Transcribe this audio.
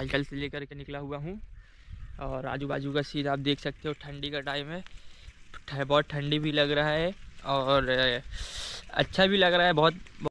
cycle से लेकर के निकला हुआ हूँ और आजू बाजू का सीन आप देख सकते हो ठंडी का टाइम है बहुत ठंडी भी लग रहा है और अच्छा भी लग रहा है बहुत